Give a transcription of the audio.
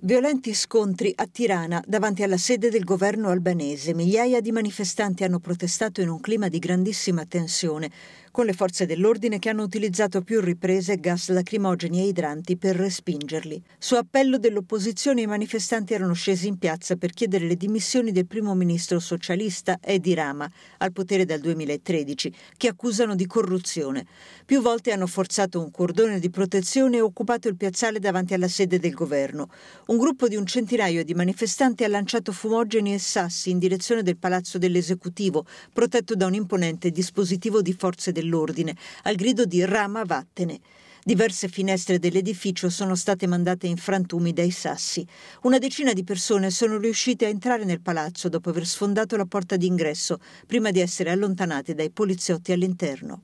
Violenti scontri a Tirana davanti alla sede del governo albanese. Migliaia di manifestanti hanno protestato in un clima di grandissima tensione con le forze dell'ordine che hanno utilizzato a più riprese gas lacrimogeni e idranti per respingerli. Su appello dell'opposizione i manifestanti erano scesi in piazza per chiedere le dimissioni del primo ministro socialista Edi Rama, al potere dal 2013, che accusano di corruzione. Più volte hanno forzato un cordone di protezione e occupato il piazzale davanti alla sede del governo. Un gruppo di un centinaio di manifestanti ha lanciato fumogeni e sassi in direzione del palazzo dell'esecutivo, protetto da un imponente dispositivo di forze dell'ordine dell'ordine, al grido di Rama vattene. Diverse finestre dell'edificio sono state mandate in frantumi dai sassi. Una decina di persone sono riuscite a entrare nel palazzo dopo aver sfondato la porta d'ingresso, prima di essere allontanate dai poliziotti all'interno.